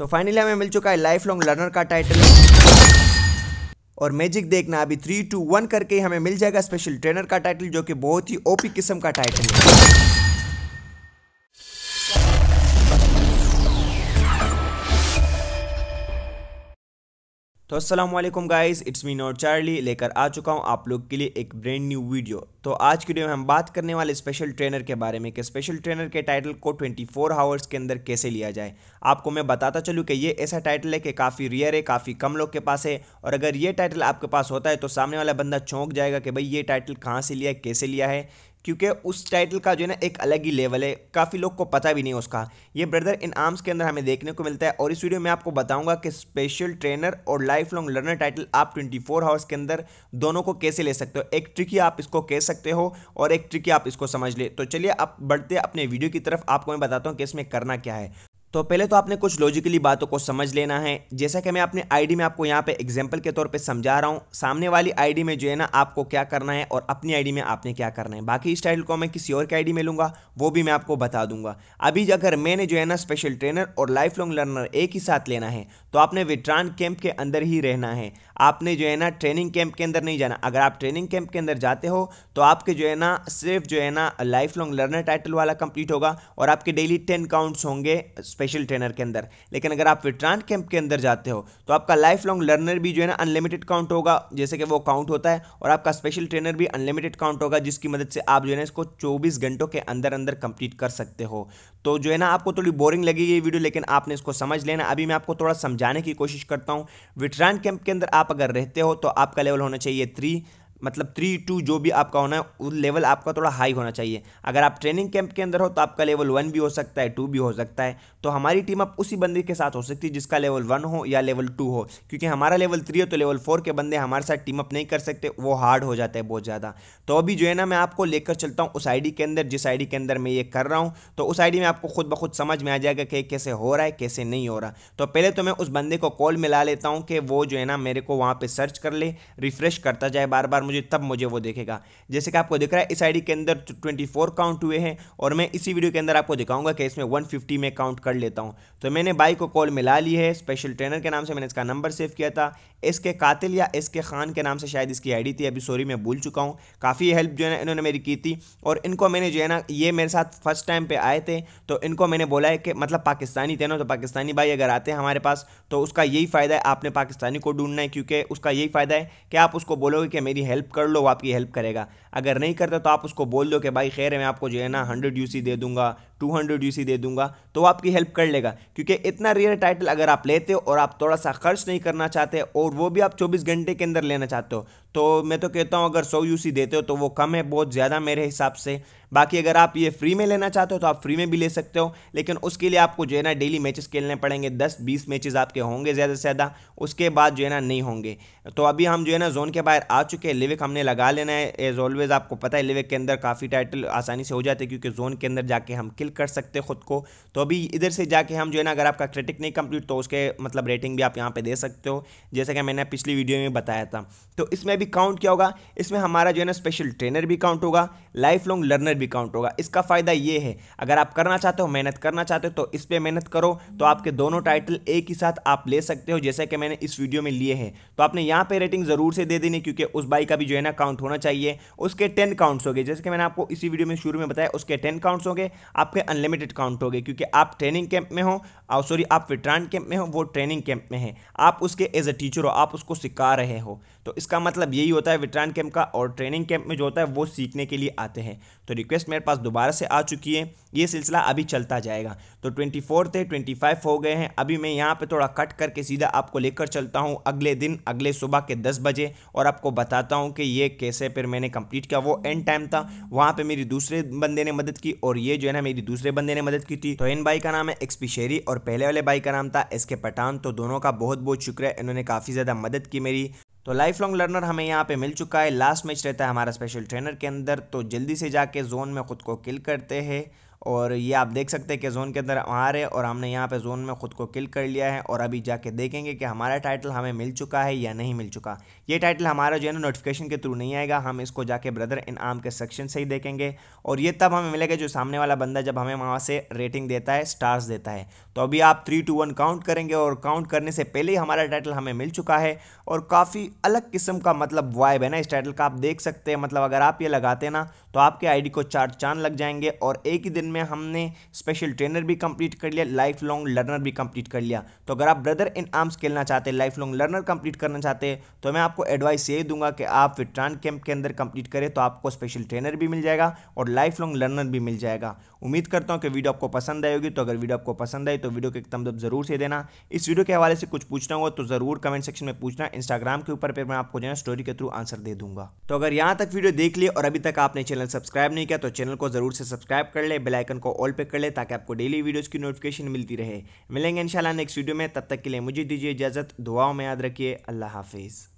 तो फाइनली हमें मिल चुका है लाइफ लॉन्ग लर्नर का टाइटल और मैजिक देखना अभी थ्री टू वन करके हमें मिल जाएगा स्पेशल ट्रेनर का टाइटल जो कि बहुत ही ओपी किस्म का टाइटल है तो असलम गाइज़ इट्स मी नोर चार्ली लेकर आ चुका हूँ आप लोग के लिए एक ब्रांड न्यू वीडियो तो आज की वीडियो में हम बात करने वाले स्पेशल ट्रेनर के बारे में कि स्पेशल ट्रेनर के टाइटल को 24 फोर आवर्स के अंदर कैसे लिया जाए आपको मैं बताता चलूँ कि ये ऐसा टाइटल है कि काफ़ी रियर है काफ़ी कम लोग के पास है और अगर ये टाइटल आपके पास होता है तो सामने वाला बंदा चौंक जाएगा कि भाई ये टाइटल कहाँ से लिया है कैसे लिया है क्योंकि उस टाइटल का जो है ना एक अलग ही लेवल है काफ़ी लोग को पता भी नहीं उसका ये ब्रदर इन आर्म्स के अंदर हमें देखने को मिलता है और इस वीडियो में आपको बताऊंगा कि स्पेशल ट्रेनर और लाइफ लॉन्ग लर्नर टाइटल आप 24 फोर हावर्स के अंदर दोनों को कैसे ले सकते हो एक ट्रिक ही आप इसको कह सकते हो और एक ट्रिक ही आप इसको समझ ले तो चलिए आप बढ़ते अपने वीडियो की तरफ आपको मैं बताता हूँ कि इसमें करना क्या है तो पहले तो आपने कुछ लॉजिकली बातों को समझ लेना है जैसा कि मैं अपने आईडी में आपको यहाँ पे एग्जांपल के तौर पे समझा रहा हूँ सामने वाली आईडी में जो है ना आपको क्या करना है और अपनी आईडी में आपने क्या करना है बाकी इस टाइटल को मैं किसी और की आईडी में लूँगा वो भी मैं आपको बता दूंगा अभी अगर मैंने जो है ना स्पेशल ट्रेनर और लाइफ लॉन्ग लर्नर एक ही साथ लेना है तो आपने विट्रान कैंप के अंदर ही रहना है आपने जो है ना ट्रेनिंग कैंप के अंदर नहीं जाना अगर आप ट्रेनिंग कैंप के अंदर जाते हो तो आपके जो है ना सिर्फ जो है ना लाइफ लॉन्ग लर्नर टाइटल वाला कंप्लीट होगा और आपके डेली टेन काउंट्स होंगे स्पेशल ट्रेनर के अंदर लेकिन अगर आप विट्रांट कैंप के अंदर जाते हो तो आपका लाइफ लॉन्ग लर्नर भी जो है ना अनलिमिटेड काउंट होगा जैसे कि वो काउंट होता है और आपका स्पेशल ट्रेनर भी अनलिमिटेड काउंट होगा जिसकी मदद से आप जो है ना इसको चौबीस घंटों के अंदर अंदर कंप्लीट कर सकते हो तो जो है ना आपको थोड़ी बोरिंग लगी ये वीडियो लेकिन आपने इसको समझ लेना अभी मैं आपको थोड़ा समझाने की कोशिश करता हूँ विट्रांट कैंप के अंदर आप अगर रहते हो तो आपका लेवल होना चाहिए थ्री मतलब थ्री टू जो भी आपका होना है वो लेवल आपका थोड़ा हाई होना चाहिए अगर आप ट्रेनिंग कैंप के अंदर हो तो आपका लेवल वन भी हो सकता है टू भी हो सकता है तो हमारी टीम आप उसी बंदे के साथ हो सकती है जिसका लेवल वन हो या लेवल टू हो क्योंकि हमारा लेवल थ्री हो तो लेवल फोर के बंदे हमारे साथ टीम अप नहीं कर सकते वो हार्ड हो जाता है बहुत ज़्यादा तो अभी जो है ना मैं आपको लेकर चलता हूँ उस आई के अंदर जिस आई के अंदर मैं ये कर रहा हूँ तो उस आई में आपको खुद ब खुद समझ में आ जाएगा कि कैसे हो रहा है कैसे नहीं हो रहा तो पहले तो मैं उस बंदे को कॉल मिला लेता हूँ कि वो जो है ना मेरे को वहाँ पर सर्च कर ले रिफ्रेश करता जाए बार बार मुझे तब मुझे वो देखेगा जैसे कि आपको दिख रहा है इस आईडी के अंदर 24 काउंट हुए हैं और मैं इसी वीडियो के अंदर आपको दिखाऊंगा कि इसमें 150 में काउंट कर लेता हूं तो मैंने बाई को कॉल मिला ली है स्पेशल ट्रेनर के नाम से मैंने इसका नंबर सेव किया था इसके कातिल या इसके खान के नाम से शायद इसकी आई थी अभी सॉरी मैं भूल चुका हूँ काफ़ी हेल्प जो है ना इन्होंने मेरी की थी और इनको मैंने जो है ना ये मेरे साथ फर्स्ट टाइम पर आए थे तो इनको मैंने बोला है कि मतलब पाकिस्तानी थे ना तो पाकिस्तानी भाई अगर आते हैं हमारे पास तो उसका यही फ़ायदा है आपने पाकिस्तानी को ढूंढना है क्योंकि उसका यही फ़ायदा है कि आप उसको बोलोगे कि मेरी हेल्प हेल्प कर लो वो आपकी हेल्प करेगा अगर नहीं करता तो आप उसको बोल दो कि भाई खैर मैं आपको जो है ना हंड्रेड यू दे दूंगा टू हंड्रेड यू दे दूंगा तो वो आपकी हेल्प कर लेगा क्योंकि इतना रेयर टाइटल अगर आप लेते हो और आप थोड़ा सा खर्च नहीं करना चाहते और वो भी आप चौबीस घंटे के अंदर लेना चाहते हो तो मैं तो कहता हूँ अगर सौ यू देते हो तो वो कम है बहुत ज़्यादा मेरे हिसाब से बाकी अगर आप ये फ्री में लेना चाहते हो तो आप फ्री में भी ले सकते हो लेकिन उसके लिए आपको जो है ना डेली मैचेस खेलने पड़ेंगे दस बीस मैचेस आपके होंगे ज़्यादा से ज़्यादा उसके बाद जो है ना नहीं होंगे तो अभी हम जो है ना जोन के बाहर आ चुके हैं लिविक हमने लगा लेना है एज ऑलवेज आपको पता है लिविक के अंदर काफ़ी टाइटल आसानी से हो जाते हैं क्योंकि जोन के अंदर जाके हम किल कर सकते हैं खुद को तो अभी इधर से जाके हम जो है ना अगर आपका क्रिटिक नहीं कम्प्लीट तो उसके मतलब रेटिंग भी आप यहाँ पर दे सकते हो जैसे कि मैंने पिछली वीडियो में बताया था तो इसमें भी काउंट क्या होगा इसमें हमारा जो है ना स्पेशल ट्रेनर भी काउंट होगा लाइफ लॉन्ग लर्नर भी काउंट होगा इसका फ़ायदा ये है अगर आप करना चाहते हो मेहनत करना चाहते हो तो इस पर मेहनत करो तो आपके दोनों टाइटल एक ही साथ आप ले सकते हो जैसे कि मैंने इस वीडियो में लिए हैं तो आपने यहाँ पर रेटिंग ज़रूर से दे देनी क्योंकि उस बाइक का भी जो है ना काउंट होना चाहिए उसके टेन काउंट्स हो गए जैसे कि मैंने आपको इसी वीडियो में शुरू में बताया उसके टेन काउंट्स हो आपके अनलिमिटेड काउंट हो गए क्योंकि आप ट्रेनिंग कैंप में हो और सॉरी आप विट्रांड कैंप में हो वो ट्रेनिंग कैंप में है आप उसके एज ए टीचर हो आप उसको सिखा रहे हो तो इसका मतलब यही होता है विट्रांड कैंप का और ट्रेनिंग कैंप में जो होता है वो सीखने के लिए आते हैं तो रिक्वेस्ट मेरे पास दोबारा से आ चुकी है ये सिलसिला अभी चलता जाएगा तो ट्वेंटी फोर थे ट्वेंटी फाइव हो गए हैं अभी मैं यहाँ पे थोड़ा कट करके सीधा आपको लेकर चलता हूँ अगले दिन अगले सुबह के दस बजे और आपको बताता हूँ कि ये कैसे फिर मैंने कंप्लीट किया वो एंड टाइम था वहाँ पर मेरी दूसरे बंदे ने मदद की और ये जो है ना मेरी दूसरे बंदे ने मदद की थी तो इन बाई का नाम है एक्सपी शेरी और पहले वाले बाई का नाम था एस के पठान तो दोनों का बहुत बहुत शुक्रिया इन्होंने काफ़ी ज़्यादा मदद की मेरी तो लाइफ लॉन्ग लर्नर हमें यहाँ पे मिल चुका है लास्ट मैच रहता है हमारा स्पेशल ट्रेनर के अंदर तो जल्दी से जाके जोन में खुद को किल करते हैं और ये आप देख सकते हैं कि जोन के अंदर आ रहे और हमने यहाँ पे जोन में ख़ुद को किल कर लिया है और अभी जाके देखेंगे कि हमारा टाइटल हमें मिल चुका है या नहीं मिल चुका ये टाइटल हमारा जो है ना नोटिफिकेशन के थ्रू नहीं आएगा हम इसको जाके ब्रदर इन आर्म के सेक्शन से ही देखेंगे और ये तब हमें मिलेगा जो सामने वाला बंदा जब हमें वहाँ से रेटिंग देता है स्टार्स देता है तो अभी आप थ्री टू वन काउंट करेंगे और काउंट करने से पहले ही हमारा टाइटल हमें मिल चुका है और काफ़ी अलग किस्म का मतलब वाइब है ना इस टाइटल का आप देख सकते हैं मतलब अगर आप ये लगाते ना तो आपके आईडी को चार चांद लग जाएंगे और एक ही दिन में हमने स्पेशल ट्रेनर भी कंप्लीट कर लिया लाइफ लॉन्ग लर्नर भी कंप्लीट कर लिया तो अगर आप ब्रदर इन आर्म्स खेलना चाहते हैं लाइफ लॉन्ग लर्नर कंप्लीट करना चाहते हैं तो मैं आपको एडवाइस ये दूंगा कि आप विट्रान कैंप के अंदर कंप्लीट करें तो आपको स्पेशल ट्रेनर भी मिल जाएगा और लाइफ लॉन्ग लर्नर भी मिल जाएगा उम्मीद करता हूँ कि वीडियो आपको पसंद आएगी तो अगर वीडियो आपको पसंद आई तो वीडियो को एक तमदब जरूर से देना इस वीडियो के हवाले से कुछ पूछना होगा तो ज़रूर कमेंट सेक्शन में पूछना इंस्टाग्राम के ऊपर मैं आपको जो है स्टोरी के थ्रू आंसर दे दूंगा तो अगर यहाँ तक वीडियो देख लिया और अभी तक आपने चैनल सब्सक्राइब नहीं किया तो चैनल को जरूर से सब्सक्राइब कर ले बेल आइकन को ऑल पे कर ले ताकि आपको डेली वीडियोस की नोटिफिकेशन मिलती रहे मिलेंगे इंशाल्लाह नेक्स्ट वीडियो में तब तक के लिए मुझे दीजिए इजाज़त दुआओं में याद रखिए अल्लाह हाफिज़